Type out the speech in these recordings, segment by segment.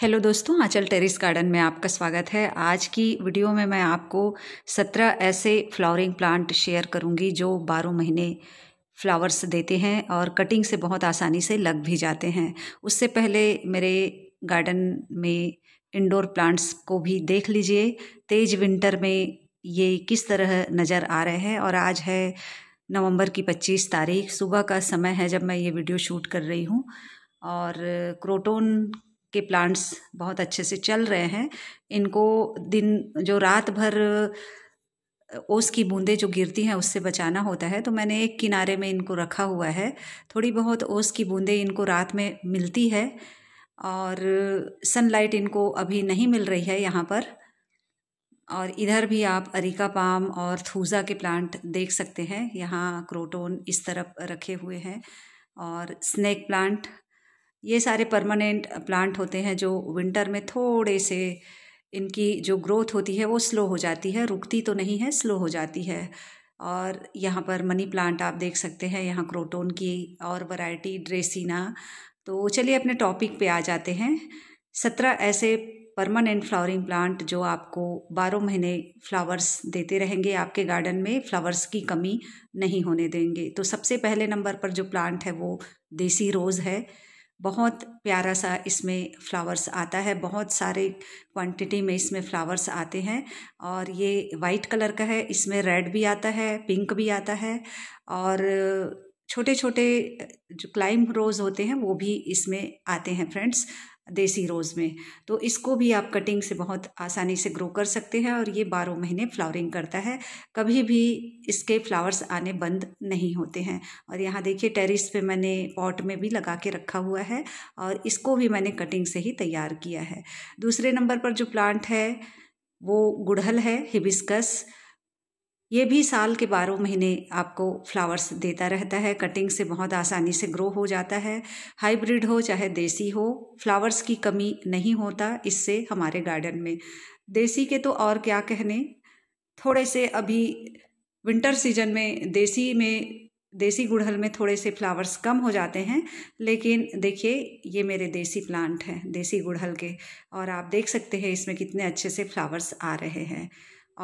hello दोस्तों आंचल terrace garden में आपका स्वागत है आज की वीडियो में मैं आपको सत्रह ऐसे फ्लावरिंग प्लांट शेयर करूंगी जो बारह महीने फ्लावर्स देते हैं और कटिंग से बहुत आसानी से लग भी जाते हैं उससे पहले मेरे गार्डन में इंडोर प्लांट्स को भी देख लीजिए तेज विंटर में ये किस तरह नज़र आ रहे हैं और आज है नवंबर की 25 तारीख सुबह का समय है जब मैं ये वीडियो शूट कर रही हूँ और क्रोटोन के प्लांट्स बहुत अच्छे से चल रहे हैं इनको दिन जो रात भर ओस की बूंदें जो गिरती हैं उससे बचाना होता है तो मैंने एक किनारे में इनको रखा हुआ है थोड़ी बहुत ओस की बूंदें इनको रात में मिलती है और सनलाइट इनको अभी नहीं मिल रही है यहाँ पर और इधर भी आप अरिका पाम और थूजा के प्लांट देख सकते हैं यहाँ क्रोटोन इस तरफ रखे हुए हैं और स्नैक प्लांट ये सारे परमानेंट प्लांट होते हैं जो विंटर में थोड़े से इनकी जो ग्रोथ होती है वो स्लो हो जाती है रुकती तो नहीं है स्लो हो जाती है और यहाँ पर मनी प्लांट आप देख सकते हैं यहाँ क्रोटोन की और वैरायटी ड्रेसिना तो चलिए अपने टॉपिक पे आ जाते हैं सत्रह ऐसे परमानेंट फ्लावरिंग प्लांट जो आपको बारह महीने फ्लावर्स देते रहेंगे आपके गार्डन में फ्लावर्स की कमी नहीं होने देंगे तो सबसे पहले नंबर पर जो प्लांट है वो देसी रोज़ है बहुत प्यारा सा इसमें फ्लावर्स आता है बहुत सारे क्वांटिटी में इसमें फ्लावर्स आते हैं और ये वाइट कलर का है इसमें रेड भी आता है पिंक भी आता है और छोटे छोटे जो क्लाइम रोज़ होते हैं वो भी इसमें आते हैं फ्रेंड्स देसी रोज़ में तो इसको भी आप कटिंग से बहुत आसानी से ग्रो कर सकते हैं और ये बारह महीने फ्लावरिंग करता है कभी भी इसके फ्लावर्स आने बंद नहीं होते हैं और यहाँ देखिए टेरिस पे मैंने पॉट में भी लगा के रखा हुआ है और इसको भी मैंने कटिंग से ही तैयार किया है दूसरे नंबर पर जो प्लांट है वो गुड़हल है हिबिस्कस ये भी साल के बारह महीने आपको फ्लावर्स देता रहता है कटिंग से बहुत आसानी से ग्रो हो जाता है हाइब्रिड हो चाहे देसी हो फ्लावर्स की कमी नहीं होता इससे हमारे गार्डन में देसी के तो और क्या कहने थोड़े से अभी विंटर सीजन में देसी में देसी गुड़हल में थोड़े से फ्लावर्स कम हो जाते हैं लेकिन देखिए ये मेरे देसी प्लांट हैं देसी गुड़हल के और आप देख सकते हैं इसमें कितने अच्छे से फ्लावर्स आ रहे हैं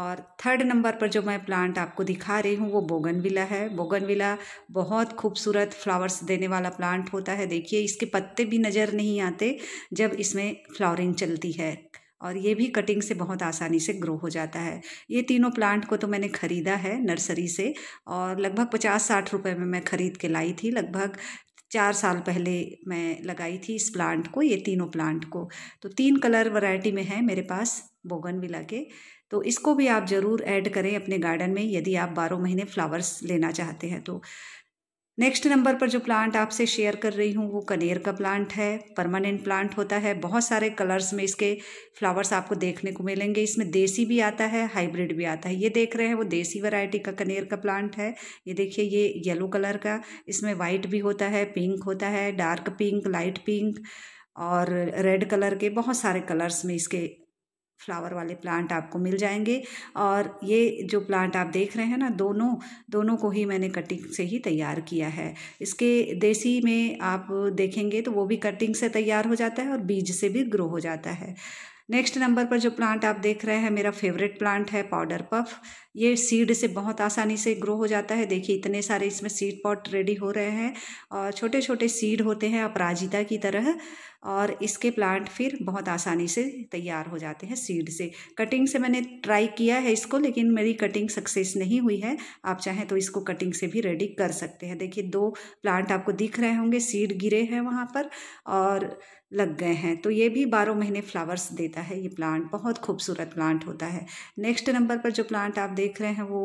और थर्ड नंबर पर जो मैं प्लांट आपको दिखा रही हूँ वो बोगनविला है बोगनविला बहुत खूबसूरत फ्लावर्स देने वाला प्लांट होता है देखिए इसके पत्ते भी नज़र नहीं आते जब इसमें फ्लावरिंग चलती है और ये भी कटिंग से बहुत आसानी से ग्रो हो जाता है ये तीनों प्लांट को तो मैंने ख़रीदा है नर्सरी से और लगभग पचास साठ रुपये में मैं ख़रीद के लाई थी लगभग चार साल पहले मैं लगाई थी इस प्लांट को ये तीनों प्लांट को तो तीन कलर वैरायटी में है मेरे पास बोगनविला के तो इसको भी आप ज़रूर ऐड करें अपने गार्डन में यदि आप बारह महीने फ्लावर्स लेना चाहते हैं तो नेक्स्ट नंबर पर जो प्लांट आपसे शेयर कर रही हूँ वो कनेर का प्लांट है परमानेंट प्लांट होता है बहुत सारे कलर्स में इसके फ्लावर्स आपको देखने को मिलेंगे इसमें देसी भी आता है हाइब्रिड भी आता है ये देख रहे हैं वो देसी वैरायटी का कनेर का प्लांट है ये देखिए ये येलो कलर का इसमें वाइट भी होता है पिंक होता है डार्क पिंक लाइट पिंक और रेड कलर के बहुत सारे कलर्स में इसके फ्लावर वाले प्लांट आपको मिल जाएंगे और ये जो प्लांट आप देख रहे हैं ना दोनों दोनों को ही मैंने कटिंग से ही तैयार किया है इसके देसी में आप देखेंगे तो वो भी कटिंग से तैयार हो जाता है और बीज से भी ग्रो हो जाता है नेक्स्ट नंबर पर जो प्लांट आप देख रहे हैं मेरा फेवरेट प्लांट है पाउडर पफ ये सीड से बहुत आसानी से ग्रो हो जाता है देखिए इतने सारे इसमें सीड पॉट रेडी हो रहे हैं और छोटे छोटे सीड होते हैं अपराजिता की तरह और इसके प्लांट फिर बहुत आसानी से तैयार हो जाते हैं सीड से कटिंग से मैंने ट्राई किया है इसको लेकिन मेरी कटिंग सक्सेस नहीं हुई है आप चाहें तो इसको कटिंग से भी रेडी कर सकते हैं देखिए दो प्लांट आपको दिख रहे होंगे सीड गिरे हैं वहाँ पर और लग गए हैं तो ये भी बारह महीने फ्लावर्स देता है ये प्लांट बहुत खूबसूरत प्लांट होता है नेक्स्ट नंबर पर जो प्लांट आप देख रहे हैं वो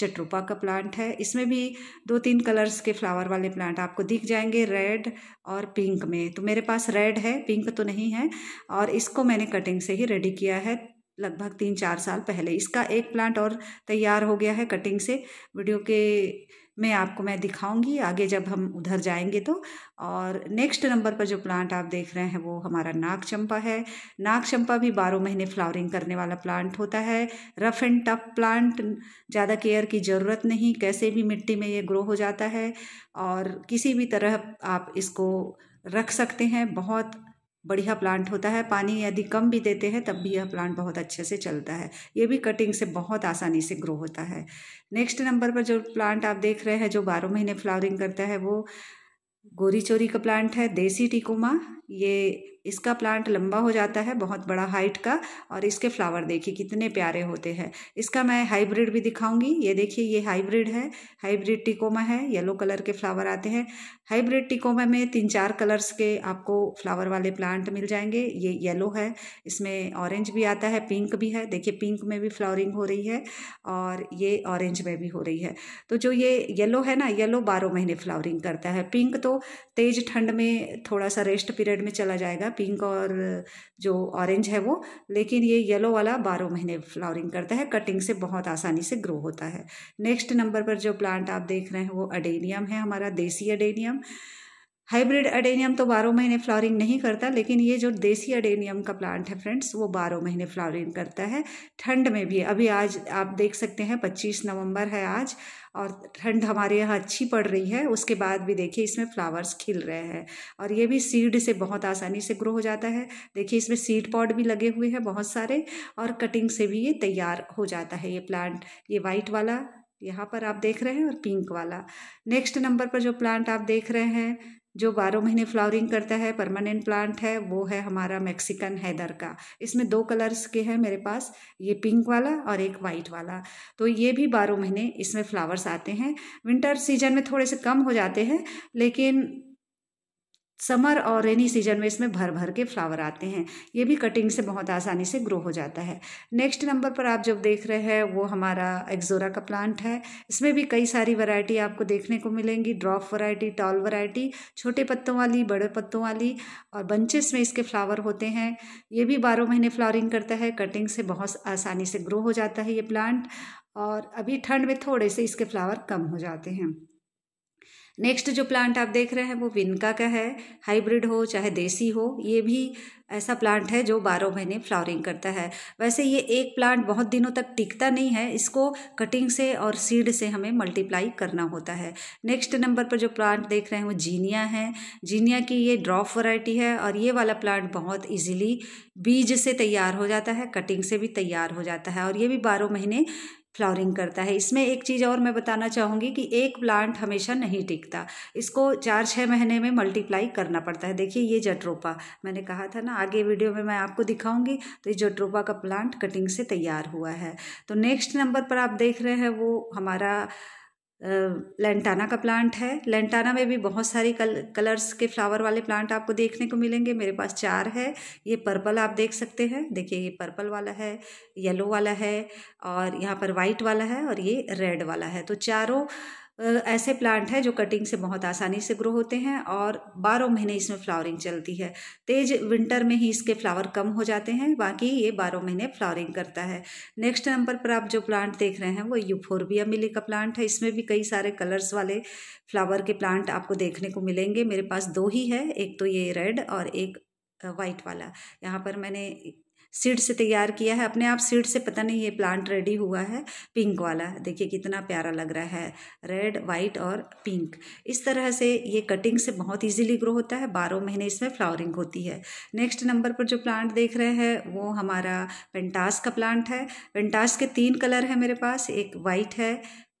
जटरूपा का प्लांट है इसमें भी दो तीन कलर्स के फ्लावर वाले प्लांट आपको दिख जाएंगे रेड और पिंक में तो मेरे पास रेड है पिंक तो नहीं है और इसको मैंने कटिंग से ही रेडी किया है लगभग तीन चार साल पहले इसका एक प्लांट और तैयार हो गया है कटिंग से वीडियो के में आपको मैं दिखाऊंगी आगे जब हम उधर जाएंगे तो और नेक्स्ट नंबर पर जो प्लांट आप देख रहे हैं वो हमारा नाग चंपा है नाग चंपा भी बारह महीने फ्लावरिंग करने वाला प्लांट होता है रफ़ एंड टफ प्लांट ज़्यादा केयर की ज़रूरत नहीं कैसे भी मिट्टी में ये ग्रो हो जाता है और किसी भी तरह आप इसको रख सकते हैं बहुत बढ़िया प्लांट होता है पानी यदि कम भी देते हैं तब भी यह प्लांट बहुत अच्छे से चलता है ये भी कटिंग से बहुत आसानी से ग्रो होता है नेक्स्ट नंबर पर जो प्लांट आप देख रहे हैं जो बारह महीने फ्लावरिंग करता है वो गोरी चोरी का प्लांट है देसी टिकोमा ये इसका प्लांट लंबा हो जाता है बहुत बड़ा हाइट का और इसके फ्लावर देखिए कितने प्यारे होते हैं इसका मैं हाइब्रिड भी दिखाऊंगी ये देखिए ये हाइब्रिड है हाइब्रिड टिकोमा है येलो कलर के फ्लावर आते हैं हाइब्रिड टिकोमा में तीन चार कलर्स के आपको फ्लावर वाले प्लांट मिल जाएंगे ये येलो है इसमें ऑरेंज भी आता है पिंक भी है देखिए पिंक में भी फ्लावरिंग हो रही है और ये ऑरेंज में भी हो रही है तो जो ये येलो है ना येलो बारह महीने फ्लावरिंग करता है पिंक तो तेज ठंड में थोड़ा सा रेस्ट पीरियड में चला जाएगा पिंक और जो ऑरेंज है वो लेकिन ये येलो वाला बारह महीने फ्लावरिंग करता है कटिंग से बहुत आसानी से ग्रो होता है नेक्स्ट नंबर पर जो प्लांट आप देख रहे हैं वो अडेनियम है हमारा देसी अडेनियम हाइब्रिड अडेनियम तो बारह महीने फ्लावरिंग नहीं करता लेकिन ये जो देसी अडेनियम का प्लांट है फ्रेंड्स वो बारह महीने फ्लावरिंग करता है ठंड में भी अभी आज आप देख सकते हैं पच्चीस नवंबर है आज और ठंड हमारे यहाँ अच्छी पड़ रही है उसके बाद भी देखिए इसमें फ्लावर्स खिल रहे हैं और ये भी सीड से बहुत आसानी से ग्रो हो जाता है देखिए इसमें सीड पॉड भी लगे हुए हैं बहुत सारे और कटिंग से भी ये तैयार हो जाता है ये प्लांट ये वाइट वाला यहाँ पर आप देख रहे हैं और पिंक वाला नेक्स्ट नंबर पर जो प्लांट आप देख रहे हैं जो बारह महीने फ्लावरिंग करता है परमानेंट प्लांट है वो है हमारा मैक्सिकन हैदर का इसमें दो कलर्स के हैं मेरे पास ये पिंक वाला और एक वाइट वाला तो ये भी बारह महीने इसमें फ्लावर्स आते हैं विंटर सीजन में थोड़े से कम हो जाते हैं लेकिन समर और रेनी सीजन में इसमें भर भर के फ्लावर आते हैं ये भी कटिंग से बहुत आसानी से ग्रो हो जाता है नेक्स्ट नंबर पर आप जब देख रहे हैं वो हमारा एक्जोरा का प्लांट है इसमें भी कई सारी वैरायटी आपको देखने को मिलेंगी ड्रॉप वैरायटी टॉल वैरायटी छोटे पत्तों वाली बड़े पत्तों वाली और बंचेस में इसके फ्लावर होते हैं ये भी बारह महीने फ्लावरिंग करता है कटिंग से बहुत आसानी से ग्रो हो जाता है ये प्लांट और अभी ठंड में थोड़े से इसके फ्लावर कम हो जाते हैं नेक्स्ट जो प्लांट आप देख रहे हैं वो विनका का है हाइब्रिड हो चाहे देसी हो ये भी ऐसा प्लांट है जो बारह महीने फ्लावरिंग करता है वैसे ये एक प्लांट बहुत दिनों तक टिकता नहीं है इसको कटिंग से और सीड से हमें मल्टीप्लाई करना होता है नेक्स्ट नंबर पर जो प्लांट देख रहे हैं वो जीनिया है जीनिया की ये ड्रॉप वैरायटी है और ये वाला प्लांट बहुत इजीली बीज से तैयार हो जाता है कटिंग से भी तैयार हो जाता है और ये भी बारह महीने फ्लावरिंग करता है इसमें एक चीज़ और मैं बताना चाहूँगी कि एक प्लांट हमेशा नहीं टिकता इसको चार छः महीने में मल्टीप्लाई करना पड़ता है देखिए ये जटरोपा मैंने कहा था ना आगे वीडियो में मैं आपको दिखाऊंगी तो ये जटरोपा का प्लांट कटिंग से तैयार हुआ है तो नेक्स्ट नंबर पर आप देख रहे हैं वो हमारा लेंटाना का प्लांट है लेंटाना में भी बहुत सारी कल कलर्स के फ्लावर वाले प्लांट आपको देखने को मिलेंगे मेरे पास चार है ये पर्पल आप देख सकते हैं देखिए ये पर्पल वाला है येलो वाला है और यहाँ पर वाइट वाला है और ये रेड वाला है तो चारों ऐसे प्लांट है जो कटिंग से बहुत आसानी से ग्रो होते हैं और बारह महीने इसमें फ्लावरिंग चलती है तेज विंटर में ही इसके फ्लावर कम हो जाते हैं बाकी ये बारह महीने फ्लावरिंग करता है नेक्स्ट नंबर पर आप जो प्लांट देख रहे हैं वो यूफोरबिया मिली का प्लांट है इसमें भी कई सारे कलर्स वाले फ्लावर के प्लांट आपको देखने को मिलेंगे मेरे पास दो ही है एक तो ये रेड और एक वाइट वाला यहाँ पर मैंने सीड से तैयार किया है अपने आप सीड से पता नहीं ये प्लांट रेडी हुआ है पिंक वाला देखिए कितना प्यारा लग रहा है रेड वाइट और पिंक इस तरह से ये कटिंग से बहुत इजीली ग्रो होता है बारह महीने इसमें फ्लावरिंग होती है नेक्स्ट नंबर पर जो प्लांट देख रहे हैं वो हमारा पेंटास का प्लांट है पेंटास के तीन कलर है मेरे पास एक वाइट है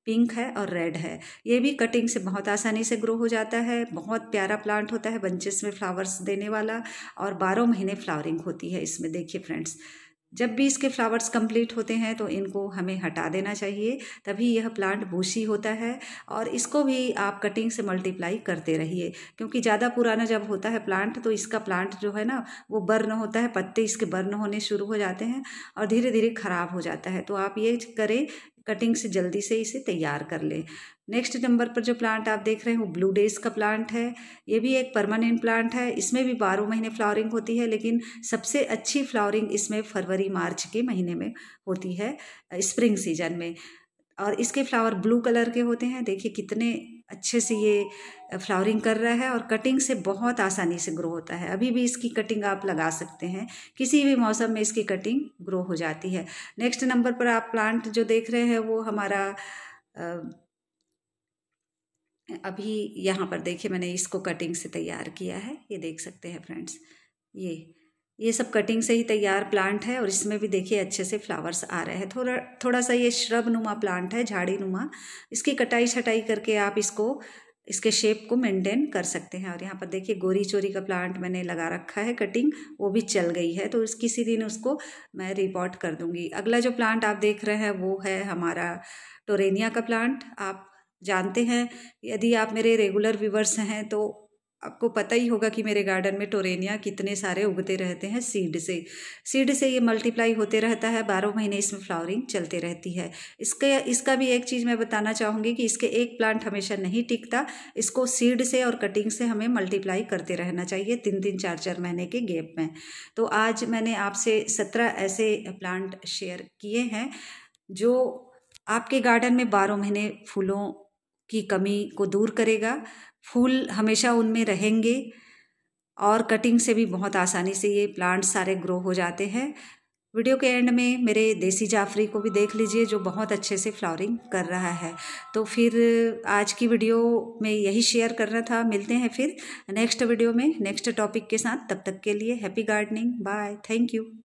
पिंक है और रेड है ये भी कटिंग से बहुत आसानी से ग्रो हो जाता है बहुत प्यारा प्लांट होता है बंचेस में फ्लावर्स देने वाला और बारह महीने फ्लावरिंग होती है इसमें देखिए फ्रेंड्स जब भी इसके फ्लावर्स कंप्लीट होते हैं तो इनको हमें हटा देना चाहिए तभी यह प्लांट बूशी होता है और इसको भी आप कटिंग से मल्टीप्लाई करते रहिए क्योंकि ज़्यादा पुराना जब होता है प्लांट तो इसका प्लांट जो है ना वो बर्न होता है पत्ते इसके बर्न होने शुरू हो जाते हैं और धीरे धीरे ख़राब हो जाता है तो आप ये करें कटिंग से जल्दी से इसे तैयार कर लें नेक्स्ट नंबर पर जो प्लांट आप देख रहे हैं वो ब्लू डेज का प्लांट है ये भी एक परमानेंट प्लांट है इसमें भी बारह महीने फ्लावरिंग होती है लेकिन सबसे अच्छी फ्लावरिंग इसमें फरवरी मार्च के महीने में होती है स्प्रिंग सीजन में और इसके फ्लावर ब्लू कलर के होते हैं देखिए कितने अच्छे से ये फ्लावरिंग कर रहा है और कटिंग से बहुत आसानी से ग्रो होता है अभी भी इसकी कटिंग आप लगा सकते हैं किसी भी मौसम में इसकी कटिंग ग्रो हो जाती है नेक्स्ट नंबर पर आप प्लांट जो देख रहे हैं वो हमारा अभी यहाँ पर देखिए मैंने इसको कटिंग से तैयार किया है ये देख सकते हैं फ्रेंड्स ये ये सब कटिंग से ही तैयार प्लांट है और इसमें भी देखिए अच्छे से फ्लावर्स आ रहे हैं थोड़ा थोड़ा सा ये श्रब नुमा प्लांट है झाड़ी नुमा इसकी कटाई छटाई करके आप इसको इसके शेप को मेंटेन कर सकते हैं और यहाँ पर देखिए गोरी चोरी का प्लांट मैंने लगा रखा है कटिंग वो भी चल गई है तो किसी दिन उसको मैं रिपोर्ट कर दूँगी अगला जो प्लांट आप देख रहे हैं वो है हमारा टोरेनिया का प्लांट आप जानते हैं यदि आप मेरे रेगुलर व्यूवर्स हैं तो आपको पता ही होगा कि मेरे गार्डन में टोरेनिया कितने सारे उगते रहते हैं सीड से सीड से ये मल्टीप्लाई होते रहता है बारह महीने इसमें फ्लावरिंग चलते रहती है इसके इसका भी एक चीज़ मैं बताना चाहूँगी कि इसके एक प्लांट हमेशा नहीं टिकता इसको सीड से और कटिंग से हमें मल्टीप्लाई करते रहना चाहिए तीन तीन चार चार महीने के गेप में तो आज मैंने आपसे सत्रह ऐसे प्लांट शेयर किए हैं जो आपके गार्डन में बारह महीने फूलों की कमी को दूर करेगा फूल हमेशा उनमें रहेंगे और कटिंग से भी बहुत आसानी से ये प्लांट्स सारे ग्रो हो जाते हैं वीडियो के एंड में मेरे देसी जाफरी को भी देख लीजिए जो बहुत अच्छे से फ्लावरिंग कर रहा है तो फिर आज की वीडियो में यही शेयर करना था मिलते हैं फिर नेक्स्ट वीडियो में नेक्स्ट टॉपिक के साथ तब तक के लिए happy gardening bye thank you